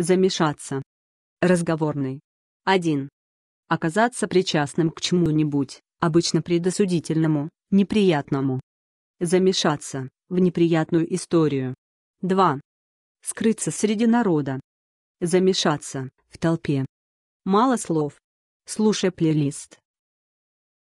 Замешаться. Разговорный. 1. Оказаться причастным к чему-нибудь, обычно предосудительному, неприятному. Замешаться в неприятную историю. 2. Скрыться среди народа. Замешаться в толпе. Мало слов. Слушай плейлист.